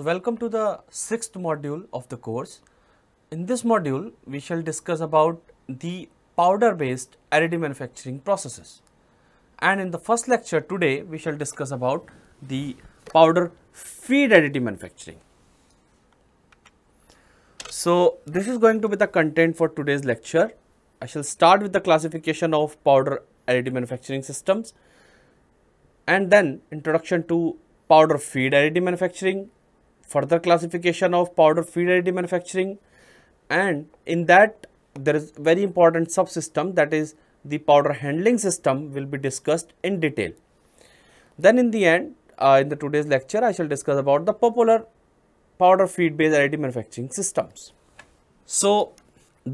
So welcome to the sixth module of the course. In this module, we shall discuss about the powder based additive manufacturing processes. And in the first lecture today, we shall discuss about the powder feed additive manufacturing. So this is going to be the content for today's lecture. I shall start with the classification of powder additive manufacturing systems and then introduction to powder feed additive manufacturing further classification of powder feed additive manufacturing and in that there is very important subsystem that is the powder handling system will be discussed in detail. Then in the end uh, in the today's lecture I shall discuss about the popular powder feed based additive manufacturing systems. So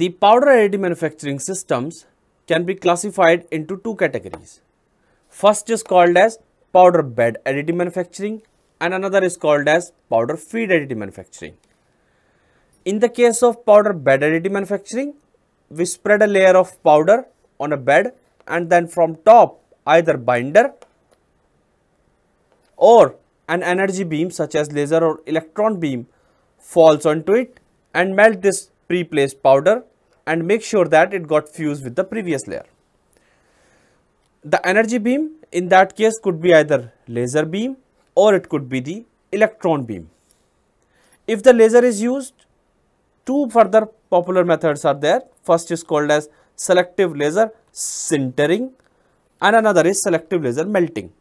the powder additive manufacturing systems can be classified into two categories. First is called as powder bed additive manufacturing and another is called as powder feed additive manufacturing. In the case of powder bed additive manufacturing, we spread a layer of powder on a bed and then from top either binder or an energy beam such as laser or electron beam falls onto it and melt this pre-placed powder and make sure that it got fused with the previous layer. The energy beam in that case could be either laser beam or it could be the electron beam. If the laser is used, two further popular methods are there. First is called as selective laser sintering and another is selective laser melting.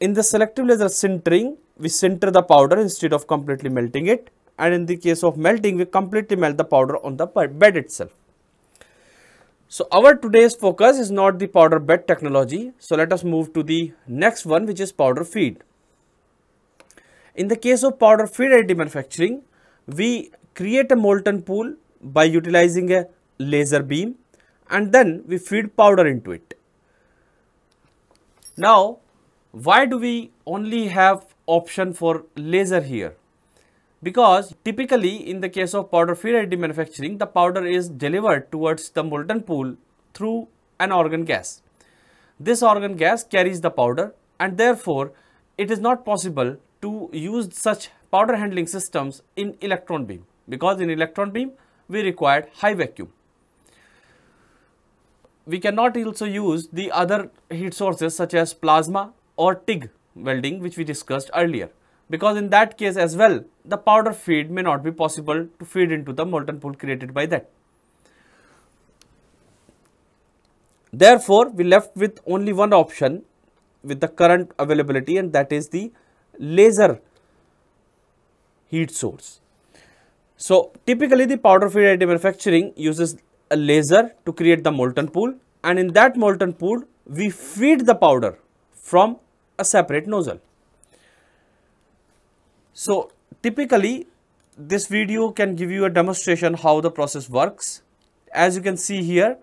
In the selective laser sintering, we sinter the powder instead of completely melting it and in the case of melting, we completely melt the powder on the bed itself. So our today's focus is not the powder bed technology. So let us move to the next one which is powder feed. In the case of powder feed additive manufacturing, we create a molten pool by utilizing a laser beam and then we feed powder into it. Now, why do we only have option for laser here? because typically in the case of powder feed additive manufacturing, the powder is delivered towards the molten pool through an organ gas. This organ gas carries the powder and therefore it is not possible to use such powder handling systems in electron beam because in electron beam we required high vacuum. We cannot also use the other heat sources such as plasma or TIG welding which we discussed earlier because in that case as well the powder feed may not be possible to feed into the molten pool created by that. Therefore, we left with only one option with the current availability and that is the laser heat source. So, typically the powder feed additive manufacturing uses a laser to create the molten pool and in that molten pool we feed the powder from a separate nozzle. So typically this video can give you a demonstration how the process works. As you can see here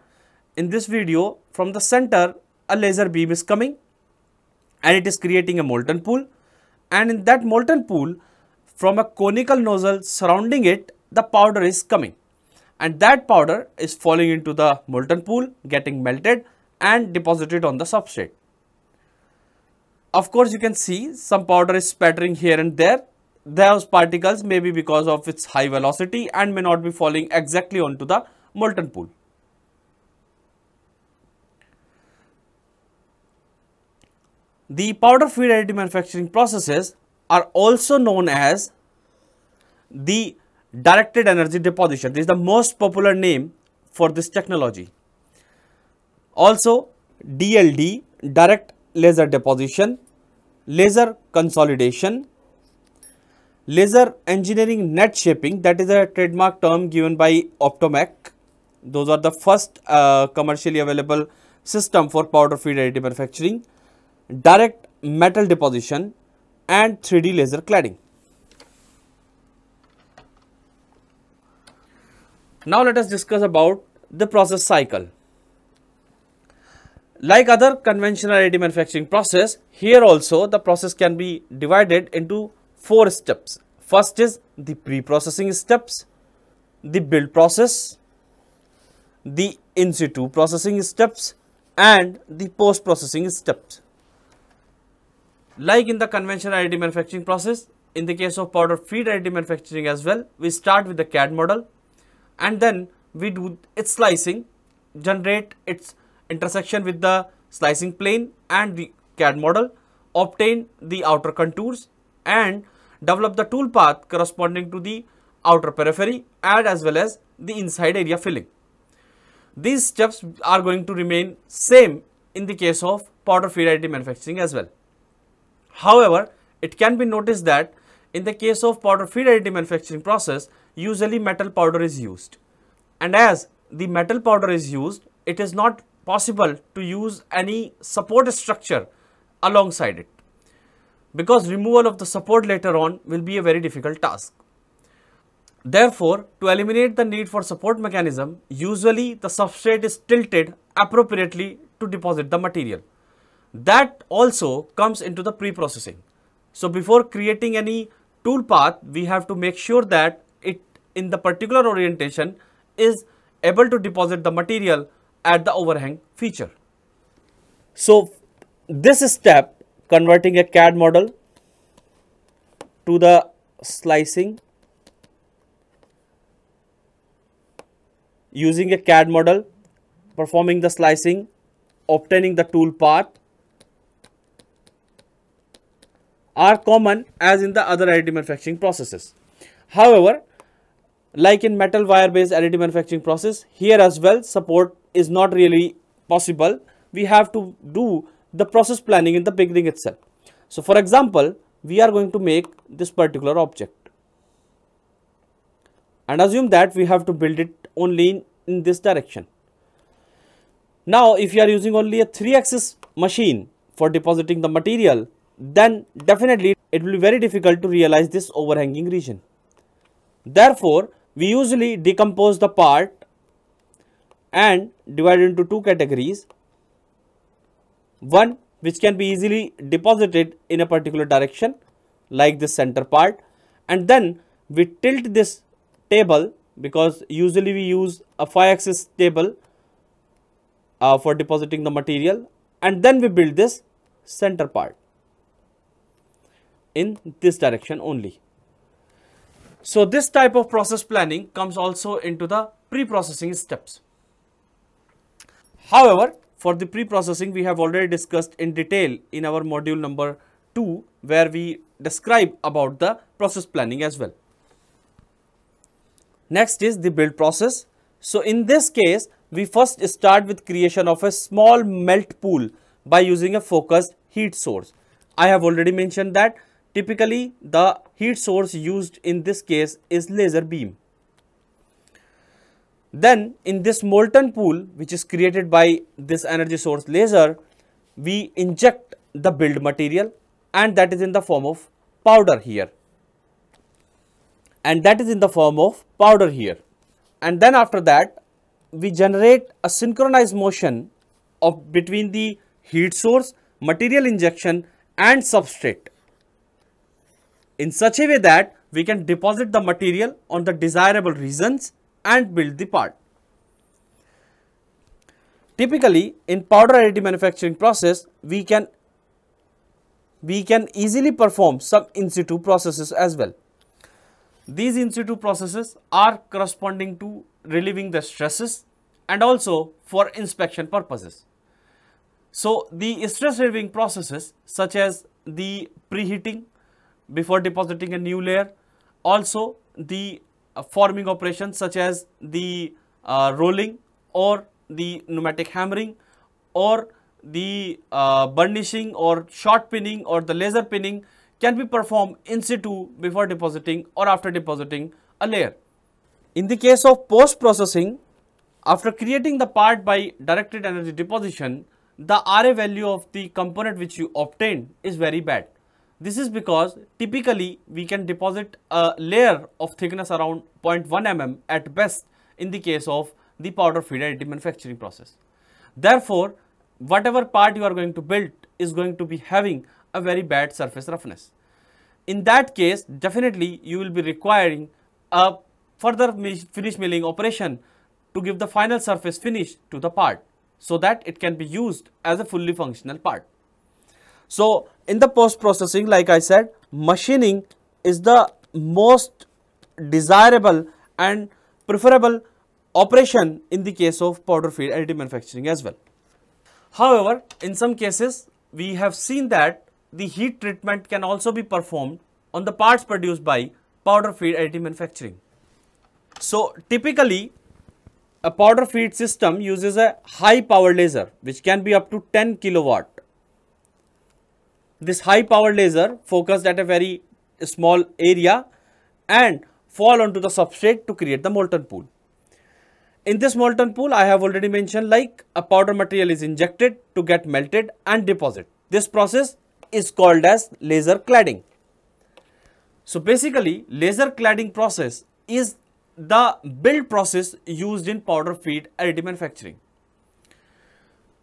in this video from the center a laser beam is coming and it is creating a molten pool and in that molten pool from a conical nozzle surrounding it the powder is coming and that powder is falling into the molten pool getting melted and deposited on the substrate. Of course you can see some powder is spattering here and there those particles may be because of its high velocity and may not be falling exactly onto the molten pool. The powder feed additive manufacturing processes are also known as the directed energy deposition. This is the most popular name for this technology. Also DLD, direct laser deposition, laser consolidation, Laser engineering net shaping, that is a trademark term given by Optomac. Those are the first uh, commercially available system for powder feed additive manufacturing, direct metal deposition and 3D laser cladding. Now let us discuss about the process cycle. Like other conventional additive manufacturing process, here also the process can be divided into four steps. First is the pre-processing steps, the build process, the in-situ processing steps and the post-processing steps. Like in the conventional IIT manufacturing process, in the case of powder feed IIT manufacturing as well, we start with the CAD model and then we do its slicing, generate its intersection with the slicing plane and the CAD model, obtain the outer contours and develop the tool path corresponding to the outer periphery and as well as the inside area filling. These steps are going to remain same in the case of powder feed additive manufacturing as well. However, it can be noticed that in the case of powder feed additive manufacturing process, usually metal powder is used. And as the metal powder is used, it is not possible to use any support structure alongside it because removal of the support later on will be a very difficult task. Therefore, to eliminate the need for support mechanism, usually the substrate is tilted appropriately to deposit the material. That also comes into the pre-processing. So before creating any tool path, we have to make sure that it in the particular orientation is able to deposit the material at the overhang feature. So this step converting a CAD model to the slicing using a CAD model, performing the slicing, obtaining the tool path are common as in the other additive manufacturing processes. However, like in metal wire based additive manufacturing process, here as well support is not really possible. We have to do the process planning in the beginning itself. So, for example, we are going to make this particular object and assume that we have to build it only in, in this direction. Now, if you are using only a 3 axis machine for depositing the material, then definitely it will be very difficult to realize this overhanging region. Therefore, we usually decompose the part and divide into two categories one which can be easily deposited in a particular direction like this center part and then we tilt this table because usually we use a phi axis table uh, for depositing the material and then we build this center part in this direction only. So this type of process planning comes also into the pre-processing steps. However, for the pre-processing, we have already discussed in detail in our module number 2 where we describe about the process planning as well. Next is the build process. So in this case, we first start with creation of a small melt pool by using a focused heat source. I have already mentioned that typically the heat source used in this case is laser beam. Then in this molten pool which is created by this energy source laser, we inject the build material and that is in the form of powder here. And that is in the form of powder here. And then after that, we generate a synchronized motion of between the heat source, material injection and substrate in such a way that we can deposit the material on the desirable regions and build the part. Typically, in powder additive manufacturing process, we can we can easily perform some in situ processes as well. These in situ processes are corresponding to relieving the stresses and also for inspection purposes. So, the stress relieving processes such as the preheating before depositing a new layer, also the forming operations such as the uh, rolling or the pneumatic hammering or the uh, burnishing or shot pinning or the laser pinning can be performed in situ before depositing or after depositing a layer. In the case of post-processing, after creating the part by directed energy deposition, the RA value of the component which you obtained is very bad. This is because typically we can deposit a layer of thickness around 0.1 mm at best in the case of the powder feed additive manufacturing process. Therefore, whatever part you are going to build is going to be having a very bad surface roughness. In that case, definitely you will be requiring a further finish milling operation to give the final surface finish to the part so that it can be used as a fully functional part. So, in the post processing like i said machining is the most desirable and preferable operation in the case of powder feed additive manufacturing as well however in some cases we have seen that the heat treatment can also be performed on the parts produced by powder feed additive manufacturing so typically a powder feed system uses a high power laser which can be up to 10 kilowatt this high power laser focused at a very small area and fall onto the substrate to create the molten pool. In this molten pool, I have already mentioned like a powder material is injected to get melted and deposit. This process is called as laser cladding. So basically, laser cladding process is the build process used in powder feed additive manufacturing.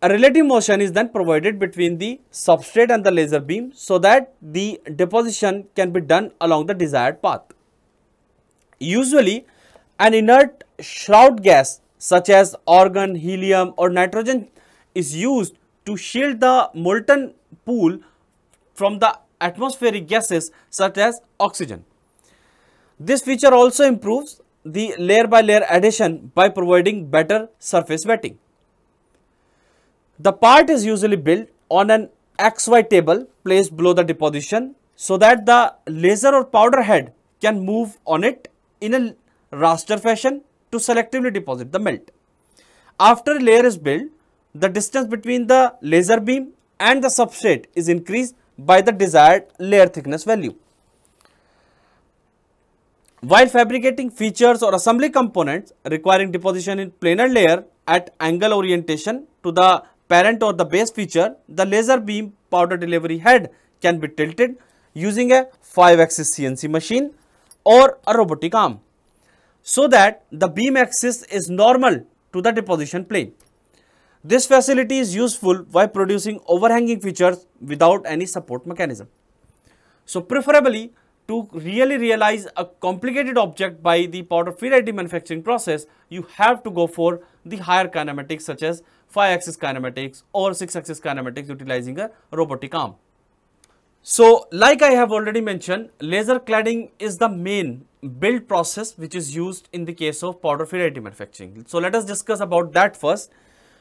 A relative motion is then provided between the substrate and the laser beam so that the deposition can be done along the desired path. Usually, an inert shroud gas such as argon, helium or nitrogen is used to shield the molten pool from the atmospheric gases such as oxygen. This feature also improves the layer by layer addition by providing better surface wetting. The part is usually built on an XY table placed below the deposition so that the laser or powder head can move on it in a raster fashion to selectively deposit the melt. After a layer is built, the distance between the laser beam and the substrate is increased by the desired layer thickness value. While fabricating features or assembly components requiring deposition in planar layer at angle orientation to the parent or the base feature, the laser beam powder delivery head can be tilted using a 5-axis CNC machine or a robotic arm so that the beam axis is normal to the deposition plane. This facility is useful by producing overhanging features without any support mechanism. So preferably to really realize a complicated object by the powder feed manufacturing process, you have to go for the higher kinematics such as 5-axis kinematics or 6-axis kinematics utilizing a robotic arm. So, like I have already mentioned, laser cladding is the main build process which is used in the case of powder ferrite manufacturing. So, let us discuss about that first.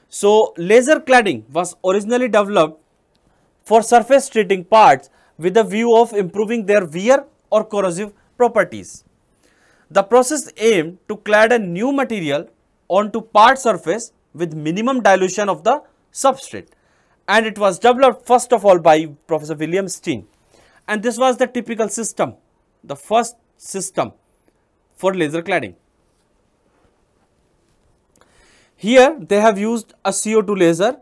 So, laser cladding was originally developed for surface treating parts with the view of improving their wear or corrosive properties. The process aimed to clad a new material onto part surface with minimum dilution of the substrate. And it was developed first of all by Professor William Steen. And this was the typical system, the first system for laser cladding. Here they have used a CO2 laser,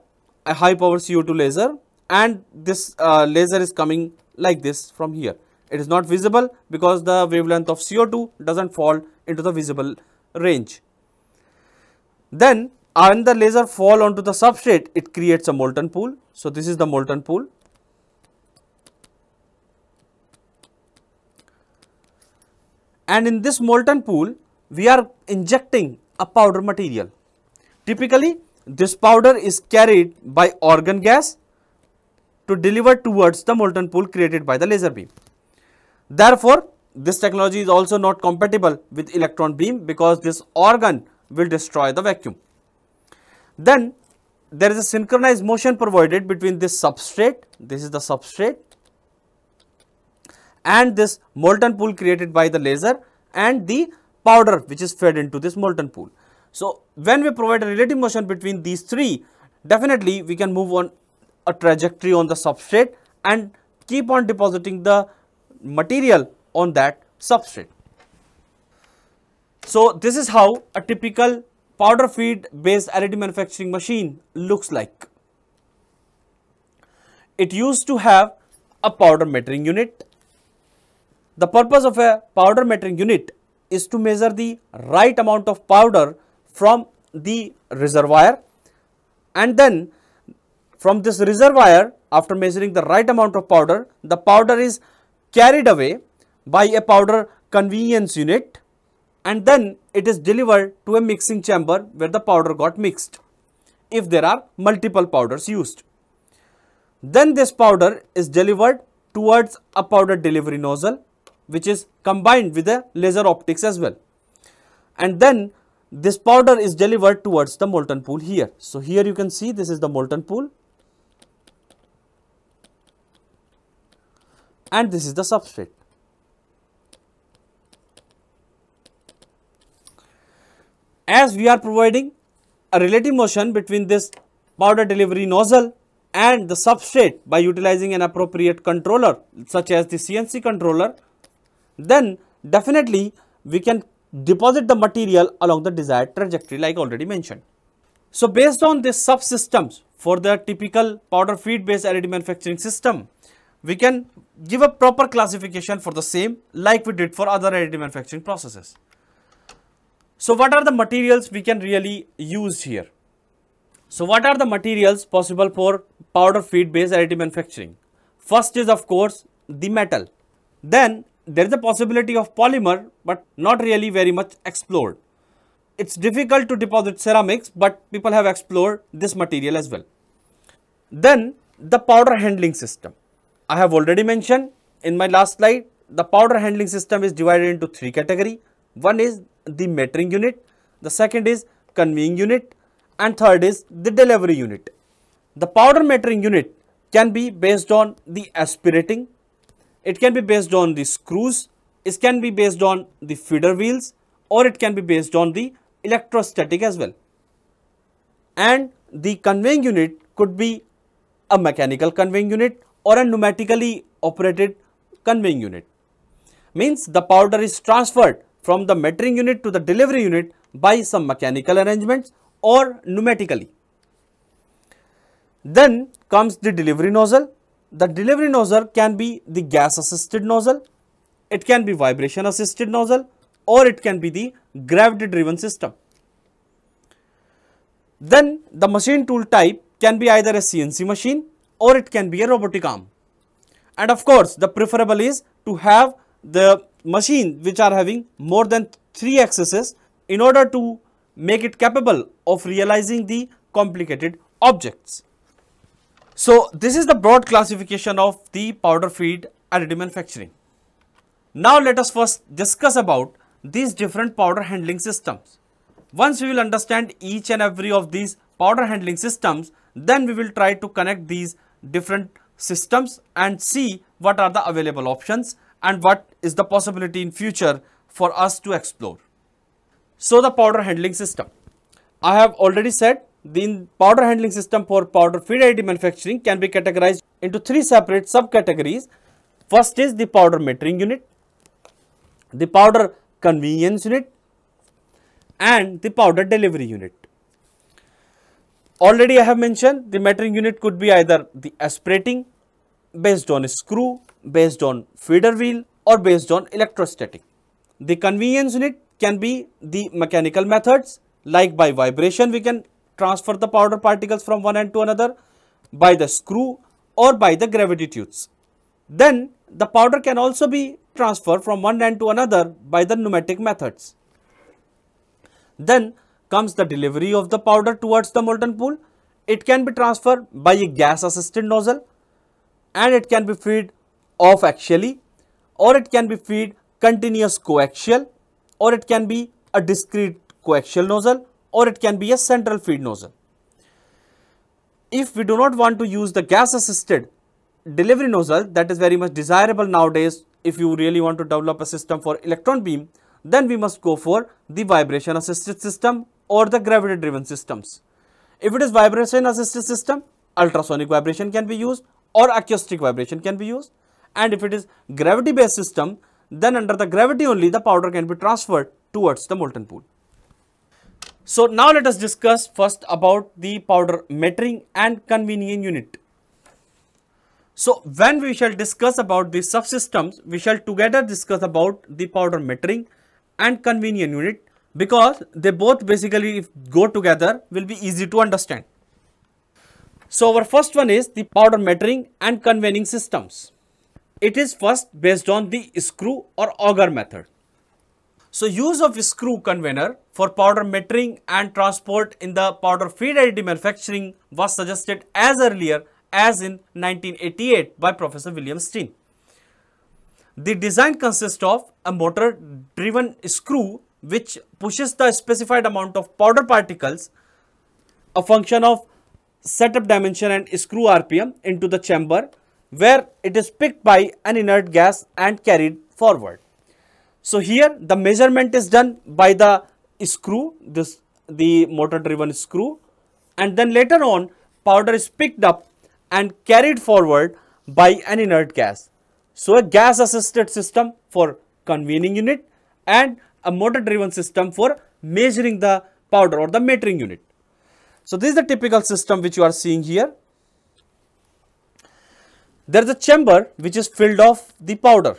a high power CO2 laser and this uh, laser is coming like this from here. It is not visible because the wavelength of CO2 doesn't fall into the visible range. Then and the laser fall onto the substrate, it creates a molten pool. So, this is the molten pool. And in this molten pool, we are injecting a powder material. Typically, this powder is carried by organ gas to deliver towards the molten pool created by the laser beam. Therefore, this technology is also not compatible with electron beam because this organ will destroy the vacuum. Then there is a synchronized motion provided between this substrate, this is the substrate and this molten pool created by the laser and the powder which is fed into this molten pool. So, when we provide a relative motion between these three, definitely we can move on a trajectory on the substrate and keep on depositing the material on that substrate. So, this is how a typical powder feed based additive manufacturing machine looks like. It used to have a powder metering unit. The purpose of a powder metering unit is to measure the right amount of powder from the reservoir and then from this reservoir after measuring the right amount of powder the powder is carried away by a powder conveyance unit and then it is delivered to a mixing chamber where the powder got mixed if there are multiple powders used. Then this powder is delivered towards a powder delivery nozzle which is combined with a laser optics as well. And then this powder is delivered towards the molten pool here. So here you can see this is the molten pool and this is the substrate. as we are providing a relative motion between this powder delivery nozzle and the substrate by utilizing an appropriate controller such as the CNC controller, then definitely we can deposit the material along the desired trajectory like already mentioned. So based on these subsystems for the typical powder feed based additive manufacturing system, we can give a proper classification for the same like we did for other additive manufacturing processes. So what are the materials we can really use here? So what are the materials possible for powder feed based additive manufacturing? First is of course the metal. Then there is a possibility of polymer but not really very much explored. It's difficult to deposit ceramics but people have explored this material as well. Then the powder handling system. I have already mentioned in my last slide the powder handling system is divided into three category. One is the metering unit, the second is conveying unit and third is the delivery unit. The powder metering unit can be based on the aspirating, it can be based on the screws, it can be based on the feeder wheels or it can be based on the electrostatic as well. And the conveying unit could be a mechanical conveying unit or a pneumatically operated conveying unit. Means the powder is transferred from the metering unit to the delivery unit by some mechanical arrangements or pneumatically. Then comes the delivery nozzle. The delivery nozzle can be the gas assisted nozzle, it can be vibration assisted nozzle or it can be the gravity driven system. Then the machine tool type can be either a CNC machine or it can be a robotic arm. And of course, the preferable is to have the machine which are having more than three axes in order to make it capable of realizing the complicated objects. So this is the broad classification of the powder feed additive manufacturing. Now let us first discuss about these different powder handling systems. Once we will understand each and every of these powder handling systems, then we will try to connect these different systems and see what are the available options and what is the possibility in future for us to explore. So the powder handling system. I have already said the powder handling system for powder feed additive manufacturing can be categorized into three separate subcategories. First is the powder metering unit, the powder convenience unit and the powder delivery unit. Already I have mentioned the metering unit could be either the aspirating based on a screw, based on feeder wheel or based on electrostatic. The convenience unit can be the mechanical methods like by vibration we can transfer the powder particles from one end to another by the screw or by the gravititudes. Then the powder can also be transferred from one end to another by the pneumatic methods. Then comes the delivery of the powder towards the molten pool. It can be transferred by a gas assisted nozzle and it can be freed off axially or it can be feed continuous coaxial or it can be a discrete coaxial nozzle or it can be a central feed nozzle. If we do not want to use the gas assisted delivery nozzle that is very much desirable nowadays if you really want to develop a system for electron beam then we must go for the vibration assisted system or the gravity driven systems. If it is vibration assisted system ultrasonic vibration can be used or acoustic vibration can be used and if it is gravity based system then under the gravity only the powder can be transferred towards the molten pool. So now let us discuss first about the powder metering and convening unit. So when we shall discuss about the subsystems, we shall together discuss about the powder metering and convening unit because they both basically if go together will be easy to understand. So our first one is the powder metering and convening systems it is first based on the screw or auger method. So use of screw conveyor for powder metering and transport in the powder feed additive manufacturing was suggested as earlier as in 1988 by Professor William Steen. The design consists of a motor driven screw which pushes the specified amount of powder particles a function of setup dimension and screw RPM into the chamber where it is picked by an inert gas and carried forward. So here the measurement is done by the screw, this the motor driven screw and then later on powder is picked up and carried forward by an inert gas. So a gas assisted system for convening unit and a motor driven system for measuring the powder or the metering unit. So this is the typical system which you are seeing here. There is a chamber which is filled of the powder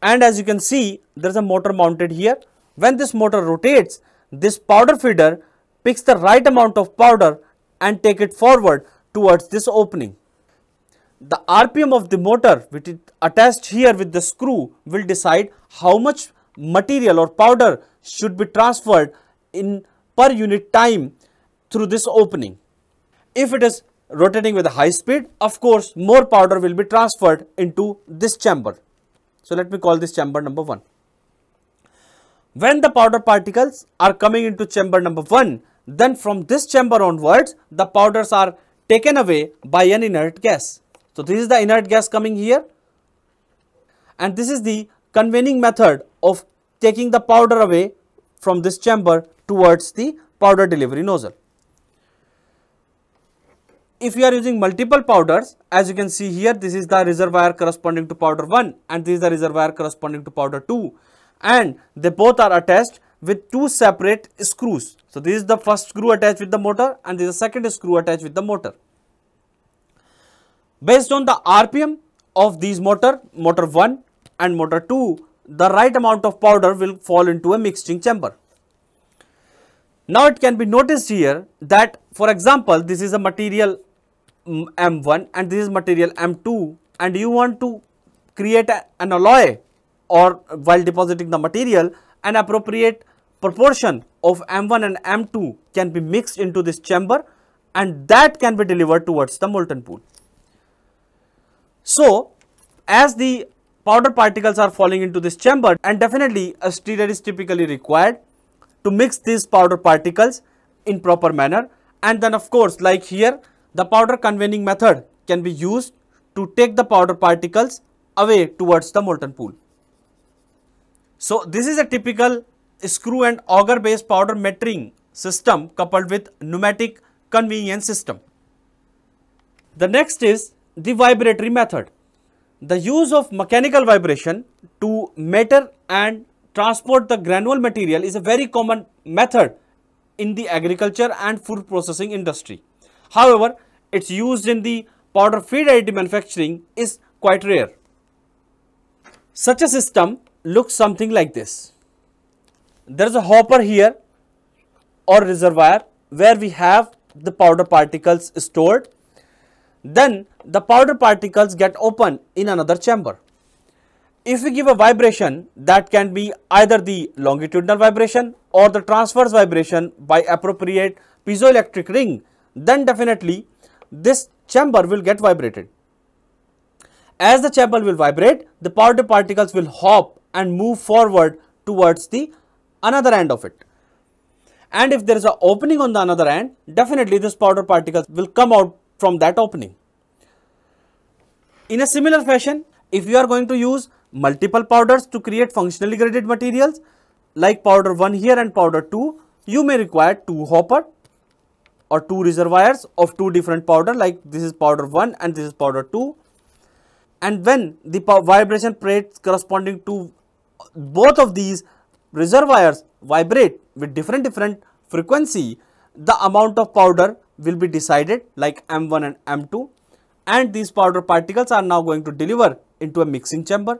and as you can see there is a motor mounted here. When this motor rotates, this powder feeder picks the right amount of powder and take it forward towards this opening. The RPM of the motor which is attached here with the screw will decide how much material or powder should be transferred in per unit time through this opening. If it is rotating with a high speed, of course, more powder will be transferred into this chamber. So, let me call this chamber number 1. When the powder particles are coming into chamber number 1, then from this chamber onwards, the powders are taken away by an inert gas. So, this is the inert gas coming here and this is the conveying method of taking the powder away from this chamber towards the powder delivery nozzle if you are using multiple powders, as you can see here, this is the reservoir corresponding to powder 1 and this is the reservoir corresponding to powder 2 and they both are attached with two separate screws. So, this is the first screw attached with the motor and this is the second screw attached with the motor. Based on the RPM of these motor, motor 1 and motor 2, the right amount of powder will fall into a mixing chamber. Now it can be noticed here that for example, this is a material M1 and this is material M2 and you want to create a, an alloy or while depositing the material an appropriate proportion of M1 and M2 can be mixed into this chamber and that can be delivered towards the molten pool. So, as the powder particles are falling into this chamber and definitely a stirrer is typically required to mix these powder particles in proper manner and then of course like here the powder conveying method can be used to take the powder particles away towards the molten pool. So this is a typical screw and auger based powder metering system coupled with pneumatic conveyance system. The next is the vibratory method. The use of mechanical vibration to meter and transport the granule material is a very common method in the agriculture and food processing industry. However, its use in the powder feed additive manufacturing is quite rare. Such a system looks something like this. There is a hopper here or reservoir where we have the powder particles stored. Then the powder particles get open in another chamber. If we give a vibration that can be either the longitudinal vibration or the transverse vibration by appropriate piezoelectric ring then definitely this chamber will get vibrated. As the chamber will vibrate, the powder particles will hop and move forward towards the another end of it. And if there is an opening on the another end, definitely this powder particles will come out from that opening. In a similar fashion, if you are going to use multiple powders to create functionally graded materials like powder 1 here and powder 2, you may require two hopper or two reservoirs of two different powder like this is powder 1 and this is powder 2 and when the vibration plates corresponding to both of these reservoirs vibrate with different different frequency the amount of powder will be decided like M1 and M2 and these powder particles are now going to deliver into a mixing chamber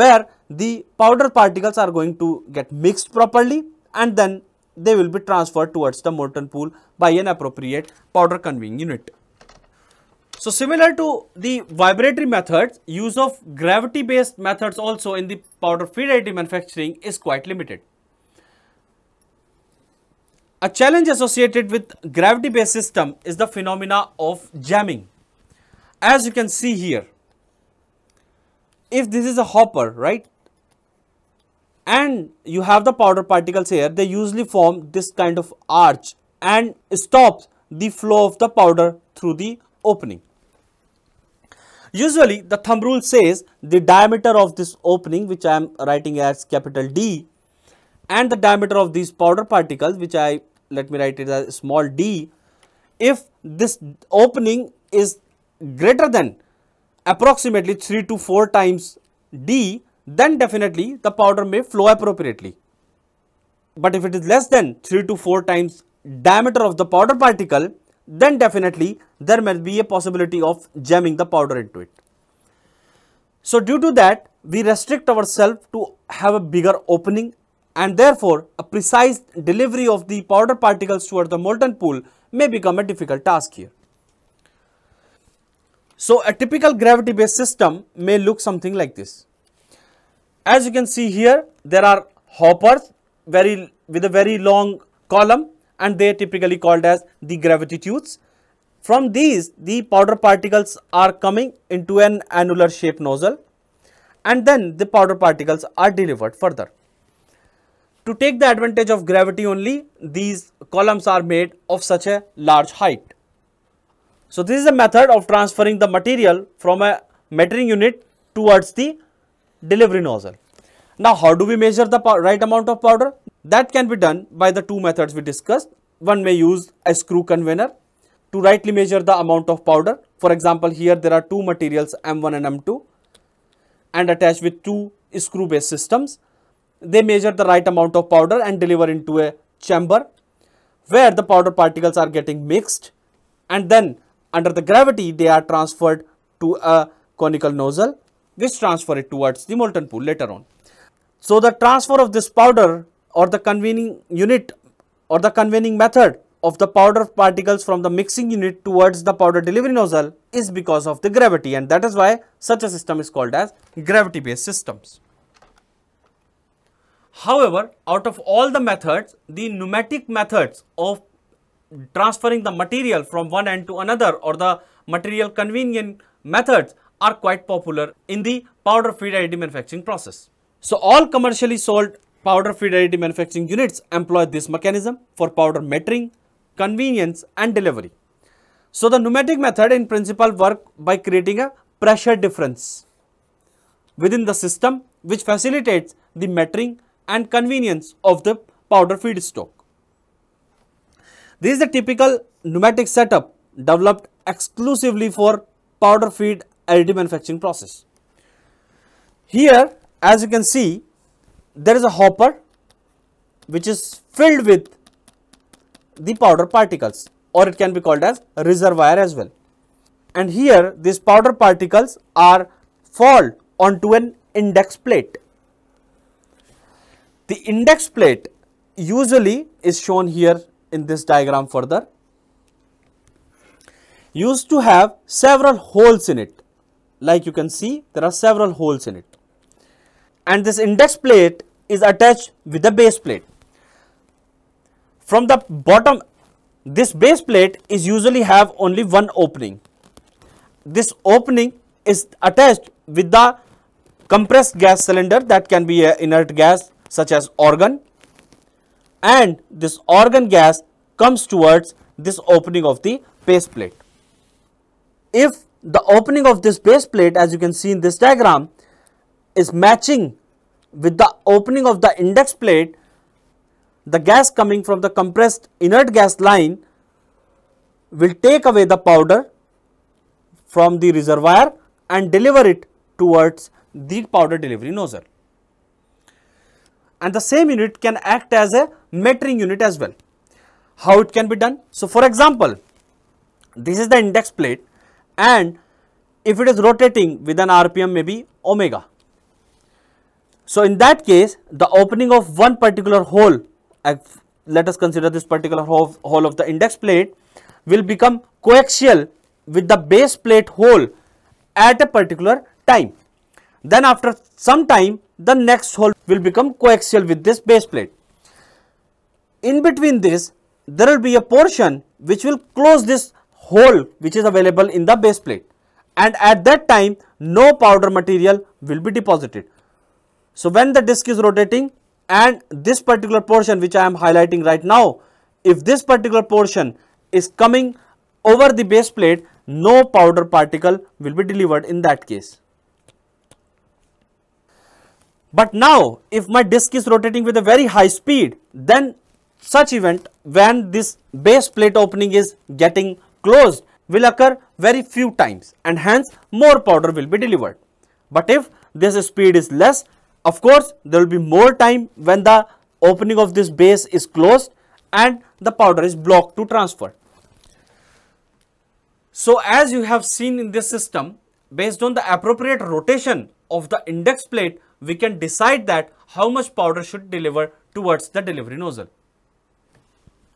where the powder particles are going to get mixed properly and then they will be transferred towards the molten pool by an appropriate powder conveying unit. So similar to the vibratory methods, use of gravity based methods also in the powder feed additive manufacturing is quite limited. A challenge associated with gravity based system is the phenomena of jamming. As you can see here, if this is a hopper, right, and you have the powder particles here they usually form this kind of arch and stops the flow of the powder through the opening usually the thumb rule says the diameter of this opening which i am writing as capital d and the diameter of these powder particles which i let me write it as small d if this opening is greater than approximately 3 to 4 times d then definitely the powder may flow appropriately. But if it is less than 3 to 4 times diameter of the powder particle, then definitely there may be a possibility of jamming the powder into it. So due to that, we restrict ourselves to have a bigger opening and therefore a precise delivery of the powder particles toward the molten pool may become a difficult task here. So a typical gravity based system may look something like this. As you can see here, there are hoppers very with a very long column and they are typically called as the tubes. From these, the powder particles are coming into an annular shape nozzle and then the powder particles are delivered further. To take the advantage of gravity only, these columns are made of such a large height. So, this is a method of transferring the material from a metering unit towards the delivery nozzle. Now, how do we measure the right amount of powder? That can be done by the two methods we discussed. One may use a screw convener to rightly measure the amount of powder. For example, here there are two materials M1 and M2 and attached with two screw based systems. They measure the right amount of powder and deliver into a chamber where the powder particles are getting mixed and then under the gravity they are transferred to a conical nozzle this transfer it towards the molten pool later on. So, the transfer of this powder or the conveying unit or the conveying method of the powder particles from the mixing unit towards the powder delivery nozzle is because of the gravity and that is why such a system is called as gravity based systems. However, out of all the methods, the pneumatic methods of transferring the material from one end to another or the material conveying methods are quite popular in the powder feed additive manufacturing process. So all commercially sold powder feed additive manufacturing units employ this mechanism for powder metering, convenience and delivery. So the pneumatic method in principle work by creating a pressure difference within the system which facilitates the metering and convenience of the powder feed stock. This is the typical pneumatic setup developed exclusively for powder feed additive manufacturing process. Here as you can see there is a hopper which is filled with the powder particles or it can be called as reservoir as well. And here these powder particles are fall onto an index plate. The index plate usually is shown here in this diagram further used to have several holes in it like you can see there are several holes in it and this index plate is attached with the base plate. From the bottom this base plate is usually have only one opening. This opening is attached with the compressed gas cylinder that can be a inert gas such as organ and this organ gas comes towards this opening of the base plate. If the opening of this base plate as you can see in this diagram is matching with the opening of the index plate the gas coming from the compressed inert gas line will take away the powder from the reservoir and deliver it towards the powder delivery nozzle. And the same unit can act as a metering unit as well. How it can be done? So, for example, this is the index plate and if it is rotating with an RPM maybe omega. So, in that case the opening of one particular hole uh, let us consider this particular hole of the index plate will become coaxial with the base plate hole at a particular time. Then after some time the next hole will become coaxial with this base plate. In between this there will be a portion which will close this hole which is available in the base plate and at that time no powder material will be deposited. So, when the disc is rotating and this particular portion which I am highlighting right now, if this particular portion is coming over the base plate, no powder particle will be delivered in that case. But now, if my disk is rotating with a very high speed, then such event when this base plate opening is getting closed will occur very few times and hence more powder will be delivered. But if this speed is less, of course, there will be more time when the opening of this base is closed and the powder is blocked to transfer. So as you have seen in this system, based on the appropriate rotation of the index plate, we can decide that how much powder should deliver towards the delivery nozzle.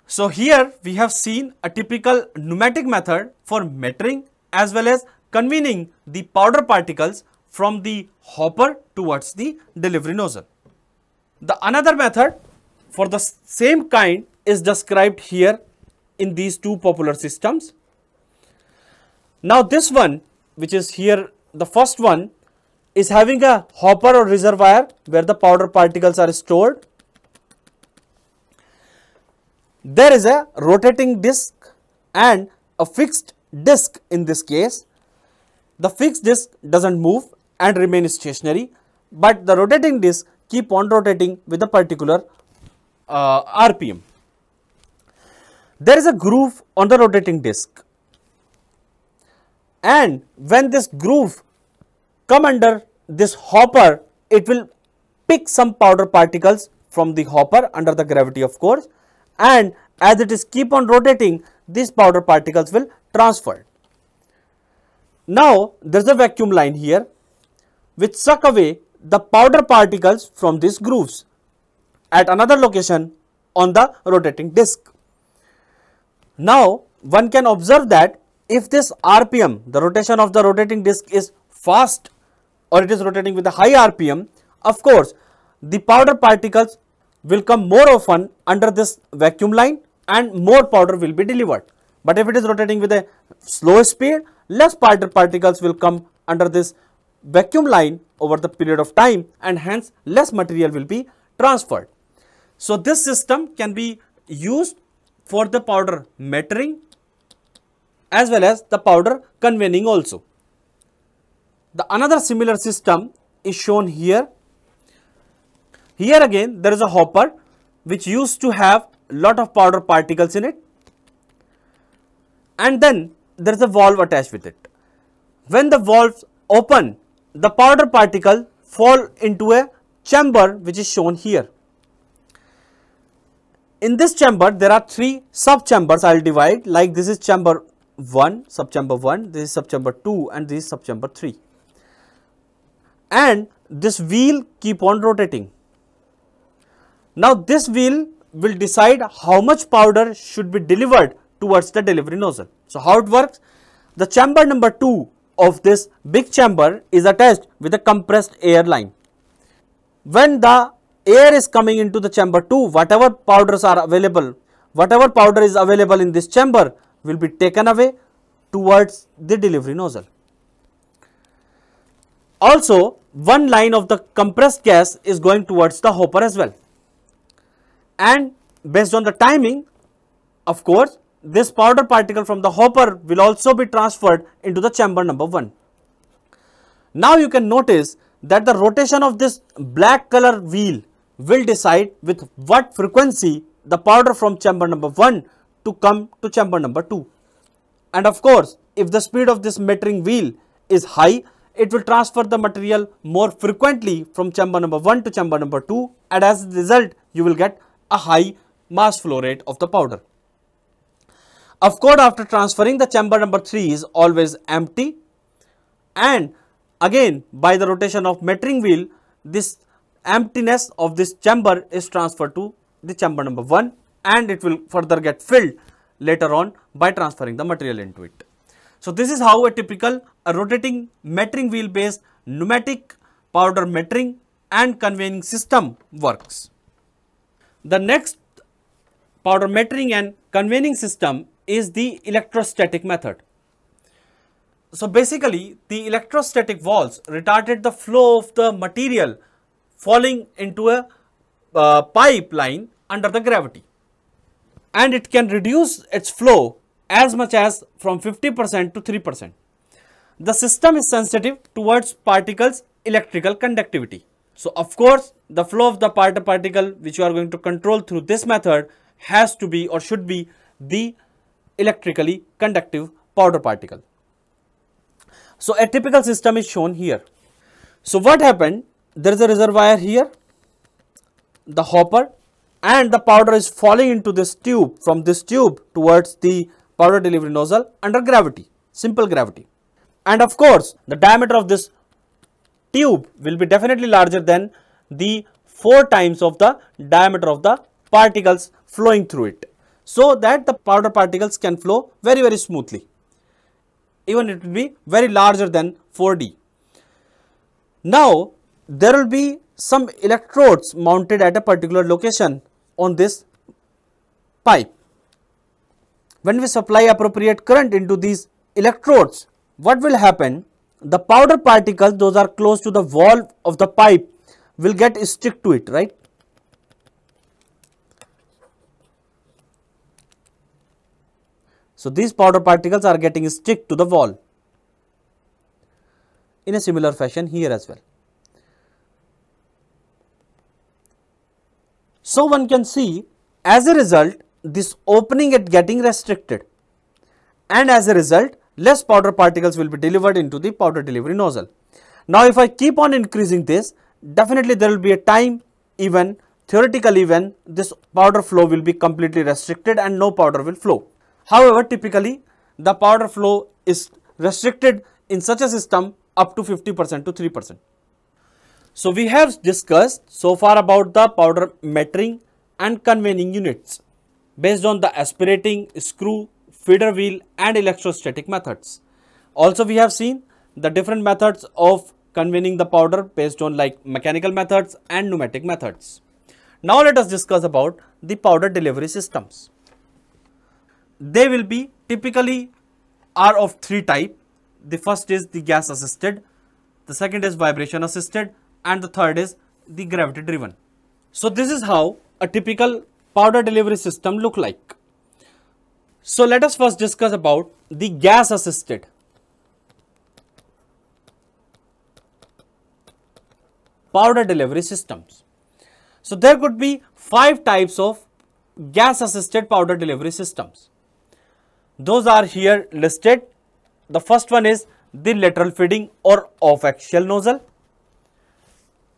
So here we have seen a typical pneumatic method for metering as well as convening the powder particles from the hopper towards the delivery nozzle. The another method for the same kind is described here in these two popular systems. Now this one which is here the first one is having a hopper or reservoir where the powder particles are stored there is a rotating disc and a fixed disc in this case. The fixed disc does not move and remain stationary, but the rotating disc keep on rotating with a particular uh, RPM. There is a groove on the rotating disc and when this groove come under this hopper, it will pick some powder particles from the hopper under the gravity of course and as it is keep on rotating these powder particles will transfer. Now there is a vacuum line here which suck away the powder particles from these grooves at another location on the rotating disc. Now one can observe that if this RPM the rotation of the rotating disc is fast or it is rotating with a high RPM of course the powder particles will come more often under this vacuum line and more powder will be delivered. But if it is rotating with a slow speed, less powder particles will come under this vacuum line over the period of time and hence less material will be transferred. So, this system can be used for the powder metering as well as the powder conveying also. The another similar system is shown here here again there is a hopper which used to have lot of powder particles in it and then there is a valve attached with it. When the valves open the powder particle fall into a chamber which is shown here. In this chamber there are three sub chambers I will divide like this is chamber 1 sub chamber 1 this is sub chamber 2 and this is sub chamber 3 and this wheel keep on rotating now this wheel will decide how much powder should be delivered towards the delivery nozzle. So how it works? The chamber number 2 of this big chamber is attached with a compressed air line. When the air is coming into the chamber 2, whatever powders are available, whatever powder is available in this chamber will be taken away towards the delivery nozzle. Also, one line of the compressed gas is going towards the hopper as well and based on the timing of course this powder particle from the hopper will also be transferred into the chamber number 1. Now you can notice that the rotation of this black color wheel will decide with what frequency the powder from chamber number 1 to come to chamber number 2. And of course, if the speed of this metering wheel is high, it will transfer the material more frequently from chamber number 1 to chamber number 2 and as a result, you will get a high mass flow rate of the powder. Of course, after transferring the chamber number 3 is always empty and again by the rotation of metering wheel this emptiness of this chamber is transferred to the chamber number 1 and it will further get filled later on by transferring the material into it. So, this is how a typical a rotating metering wheel based pneumatic powder metering and conveying system works. The next powder metering and conveying system is the electrostatic method. So basically the electrostatic walls retarded the flow of the material falling into a uh, pipeline under the gravity and it can reduce its flow as much as from 50% to 3%. The system is sensitive towards particles electrical conductivity. So of course, the flow of the part particle which you are going to control through this method has to be or should be the electrically conductive powder particle. So a typical system is shown here. So what happened? There is a reservoir here, the hopper and the powder is falling into this tube from this tube towards the powder delivery nozzle under gravity, simple gravity. And of course, the diameter of this tube will be definitely larger than the 4 times of the diameter of the particles flowing through it. So that the powder particles can flow very very smoothly. Even it will be very larger than 4D. Now there will be some electrodes mounted at a particular location on this pipe. When we supply appropriate current into these electrodes, what will happen? the powder particles those are close to the wall of the pipe will get stick to it right so these powder particles are getting stick to the wall in a similar fashion here as well so one can see as a result this opening is getting restricted and as a result less powder particles will be delivered into the powder delivery nozzle. Now, if I keep on increasing this, definitely there will be a time even theoretically when this powder flow will be completely restricted and no powder will flow. However, typically the powder flow is restricted in such a system up to 50% to 3%. So, we have discussed so far about the powder metering and conveying units based on the aspirating, screw, feeder wheel and electrostatic methods. Also we have seen the different methods of conveying the powder based on like mechanical methods and pneumatic methods. Now let us discuss about the powder delivery systems. They will be typically are of three type. The first is the gas assisted, the second is vibration assisted and the third is the gravity driven. So this is how a typical powder delivery system look like. So let us first discuss about the gas assisted. powder delivery systems. So there could be five types of gas assisted powder delivery systems. Those are here listed. The first one is the lateral feeding or off axial nozzle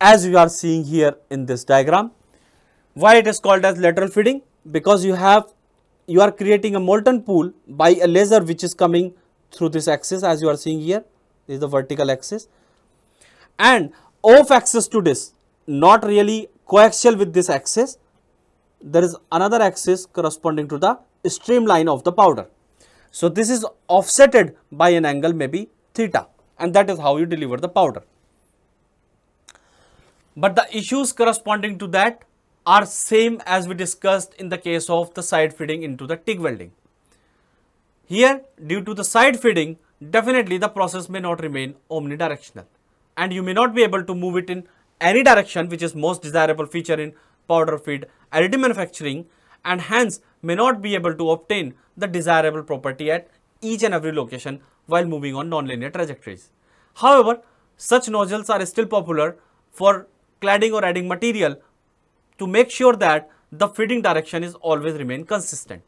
as you are seeing here in this diagram. Why it is called as lateral feeding? Because you have you are creating a molten pool by a laser which is coming through this axis as you are seeing here this is the vertical axis and off axis to this not really coaxial with this axis there is another axis corresponding to the streamline of the powder. So, this is offsetted by an angle maybe theta and that is how you deliver the powder. But the issues corresponding to that are same as we discussed in the case of the side feeding into the TIG welding. Here, due to the side feeding, definitely the process may not remain omnidirectional and you may not be able to move it in any direction which is most desirable feature in powder feed additive manufacturing and hence may not be able to obtain the desirable property at each and every location while moving on nonlinear trajectories. However, such nozzles are still popular for cladding or adding material to make sure that the feeding direction is always remain consistent.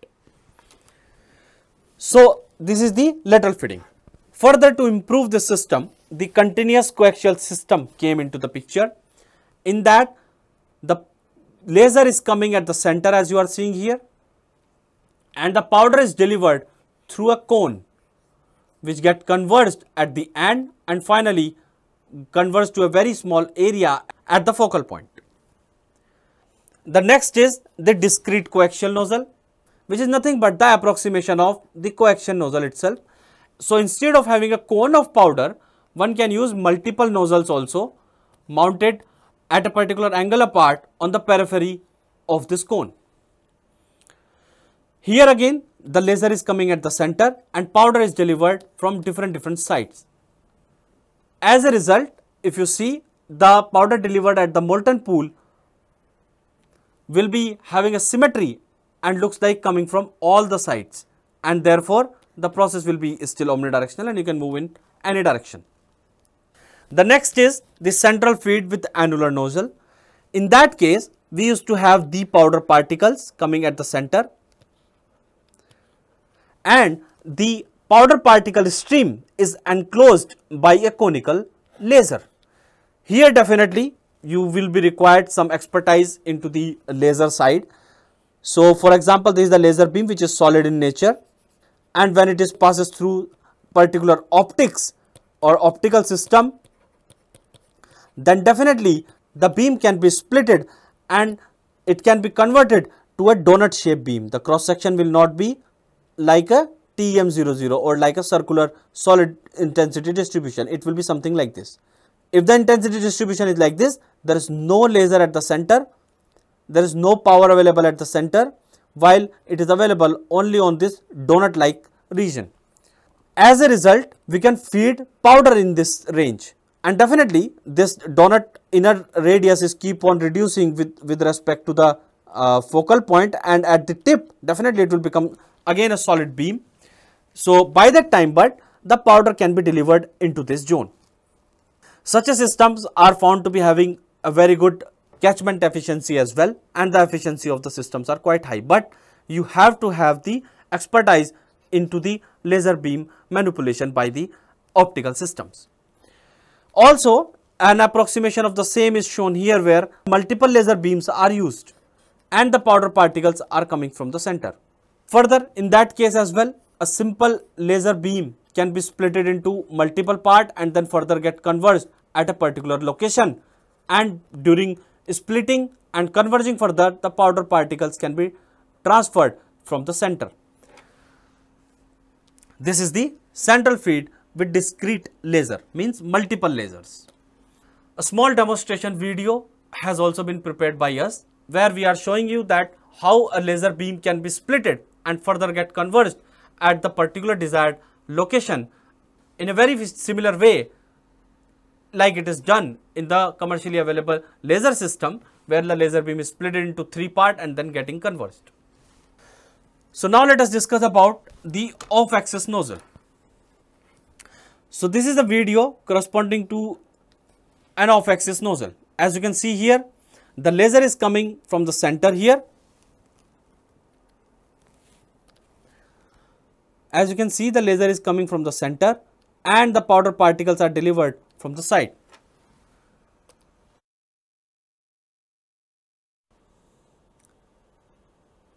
So, this is the lateral feeding. Further to improve the system, the continuous coaxial system came into the picture. In that, the laser is coming at the center as you are seeing here and the powder is delivered through a cone which get converged at the end and finally converged to a very small area at the focal point. The next is the discrete coaxial nozzle, which is nothing but the approximation of the coaxial nozzle itself. So instead of having a cone of powder, one can use multiple nozzles also mounted at a particular angle apart on the periphery of this cone. Here again, the laser is coming at the center and powder is delivered from different different sides. As a result, if you see the powder delivered at the molten pool will be having a symmetry and looks like coming from all the sides and therefore the process will be still omnidirectional and you can move in any direction. The next is the central feed with annular nozzle. In that case, we used to have the powder particles coming at the center and the powder particle stream is enclosed by a conical laser. Here definitely you will be required some expertise into the laser side. So for example, there is the laser beam which is solid in nature and when it is passes through particular optics or optical system, then definitely the beam can be splitted and it can be converted to a donut shaped beam. The cross section will not be like a TM00 or like a circular solid intensity distribution. It will be something like this. If the intensity distribution is like this, there is no laser at the center, there is no power available at the center, while it is available only on this donut-like region. As a result, we can feed powder in this range and definitely this donut inner radius is keep on reducing with, with respect to the uh, focal point and at the tip definitely it will become again a solid beam. So, by that time but the powder can be delivered into this zone. Such systems are found to be having a very good catchment efficiency as well and the efficiency of the systems are quite high. But you have to have the expertise into the laser beam manipulation by the optical systems. Also, an approximation of the same is shown here where multiple laser beams are used and the powder particles are coming from the center. Further, in that case as well, a simple laser beam can be split into multiple part and then further get converged at a particular location and during splitting and converging further the powder particles can be transferred from the center. This is the central feed with discrete laser means multiple lasers. A small demonstration video has also been prepared by us where we are showing you that how a laser beam can be splitted and further get converged at the particular desired location in a very similar way like it is done in the commercially available laser system where the laser beam is split into three part and then getting converged. So now let us discuss about the off axis nozzle. So this is a video corresponding to an off axis nozzle. As you can see here, the laser is coming from the center here As you can see the laser is coming from the center and the powder particles are delivered from the side.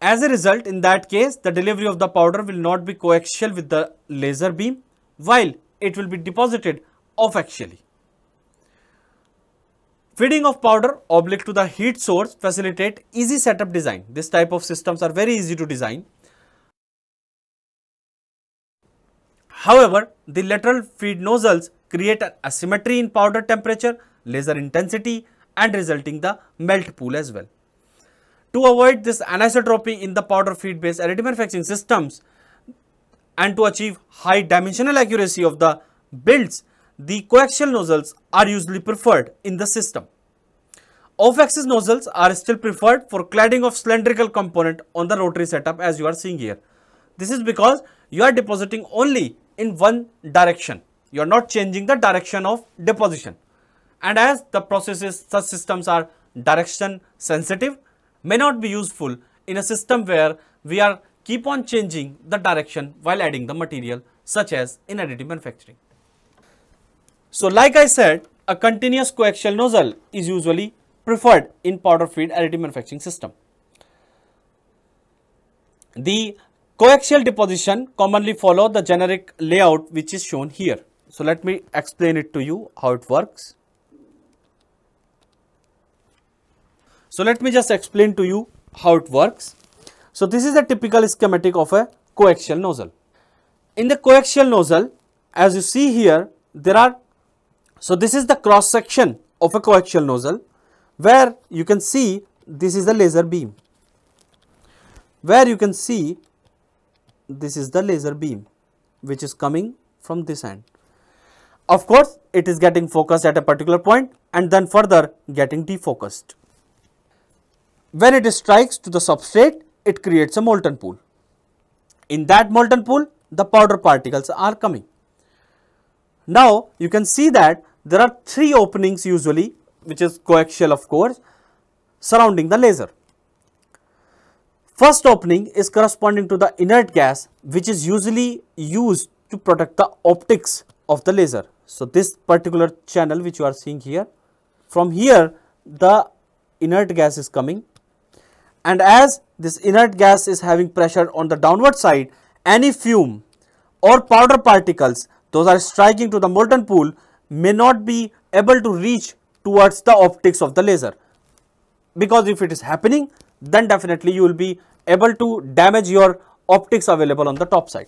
As a result, in that case, the delivery of the powder will not be coaxial with the laser beam, while it will be deposited off offaxially. Feeding of powder oblique to the heat source facilitate easy setup design. This type of systems are very easy to design. However, the lateral feed nozzles create an asymmetry in powder temperature, laser intensity and resulting the melt pool as well. To avoid this anisotropy in the powder feed based additive manufacturing systems and to achieve high dimensional accuracy of the builds, the coaxial nozzles are usually preferred in the system. Off-axis nozzles are still preferred for cladding of cylindrical component on the rotary setup as you are seeing here. This is because you are depositing only in one direction. You are not changing the direction of deposition. And as the processes, such systems are direction sensitive, may not be useful in a system where we are keep on changing the direction while adding the material such as in additive manufacturing. So like I said, a continuous coaxial nozzle is usually preferred in powder feed additive manufacturing system. The Coaxial deposition commonly follow the generic layout which is shown here. So, let me explain it to you how it works. So, let me just explain to you how it works. So, this is a typical schematic of a coaxial nozzle. In the coaxial nozzle, as you see here, there are, so this is the cross section of a coaxial nozzle where you can see this is the laser beam, where you can see this is the laser beam which is coming from this end. Of course, it is getting focused at a particular point and then further getting defocused. When it strikes to the substrate, it creates a molten pool. In that molten pool, the powder particles are coming. Now, you can see that there are three openings usually, which is coaxial of course, surrounding the laser. First opening is corresponding to the inert gas which is usually used to protect the optics of the laser. So, this particular channel which you are seeing here, from here the inert gas is coming and as this inert gas is having pressure on the downward side, any fume or powder particles those are striking to the molten pool may not be able to reach towards the optics of the laser because if it is happening then definitely you will be able to damage your optics available on the top side.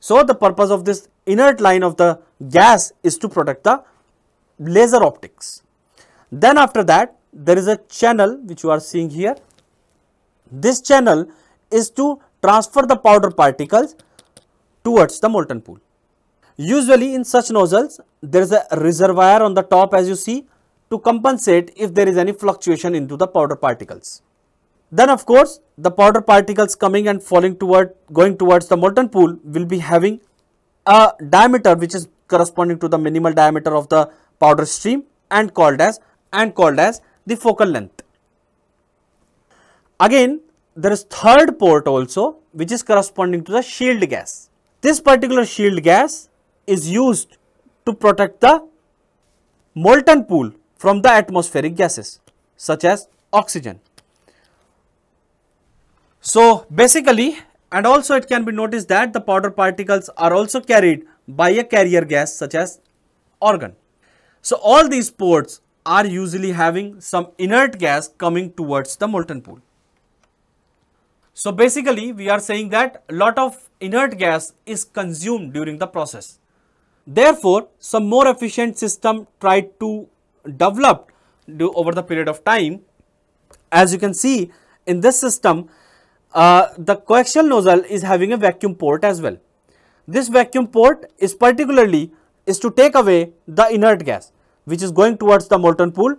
So, the purpose of this inert line of the gas is to protect the laser optics. Then after that, there is a channel which you are seeing here. This channel is to transfer the powder particles towards the molten pool. Usually in such nozzles, there is a reservoir on the top as you see to compensate if there is any fluctuation into the powder particles. Then of course, the powder particles coming and falling toward going towards the molten pool will be having a diameter which is corresponding to the minimal diameter of the powder stream and called as and called as the focal length. Again, there is third port also which is corresponding to the shield gas. This particular shield gas is used to protect the molten pool from the atmospheric gases such as oxygen. So basically, and also it can be noticed that the powder particles are also carried by a carrier gas such as organ. So all these ports are usually having some inert gas coming towards the molten pool. So basically we are saying that a lot of inert gas is consumed during the process. Therefore, some more efficient system tried to develop over the period of time. As you can see in this system, uh, the coaxial nozzle is having a vacuum port as well. This vacuum port is particularly is to take away the inert gas which is going towards the molten pool.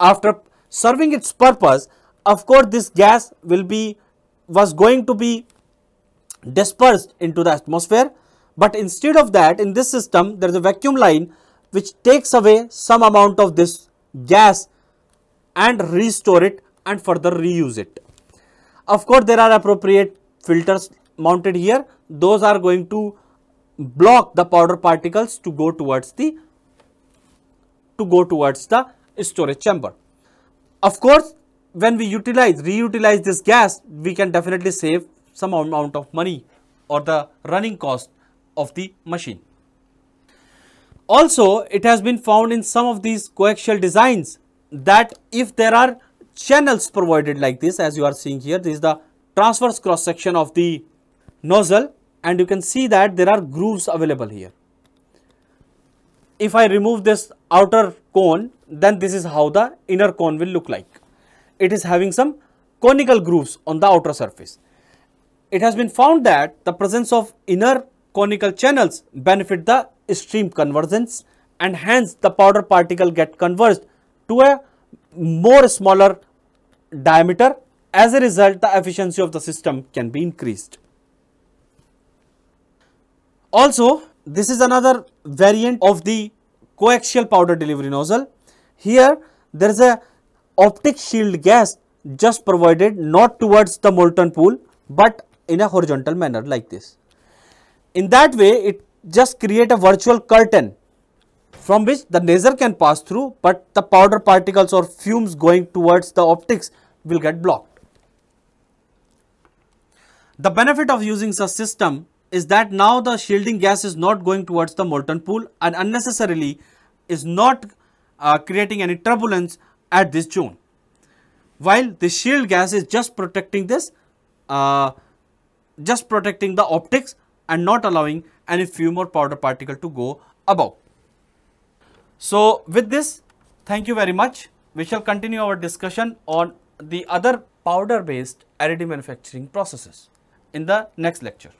After serving its purpose, of course, this gas will be was going to be dispersed into the atmosphere. But instead of that, in this system, there is a vacuum line which takes away some amount of this gas and restore it and further reuse it. Of course, there are appropriate filters mounted here. Those are going to block the powder particles to go towards the to go towards the storage chamber. Of course, when we utilize reutilize this gas, we can definitely save some amount of money or the running cost of the machine. Also, it has been found in some of these coaxial designs that if there are channels provided like this as you are seeing here. This is the transverse cross section of the nozzle and you can see that there are grooves available here. If I remove this outer cone then this is how the inner cone will look like. It is having some conical grooves on the outer surface. It has been found that the presence of inner conical channels benefit the stream convergence and hence the powder particle get converged to a more smaller diameter. As a result, the efficiency of the system can be increased. Also, this is another variant of the coaxial powder delivery nozzle. Here, there is a optic shield gas just provided not towards the molten pool, but in a horizontal manner like this. In that way, it just create a virtual curtain from which the laser can pass through but the powder particles or fumes going towards the optics will get blocked. The benefit of using such system is that now the shielding gas is not going towards the molten pool and unnecessarily is not uh, creating any turbulence at this zone. While the shield gas is just protecting this, uh, just protecting the optics and not allowing any fume or powder particle to go above. So with this, thank you very much. We shall continue our discussion on the other powder based additive manufacturing processes in the next lecture.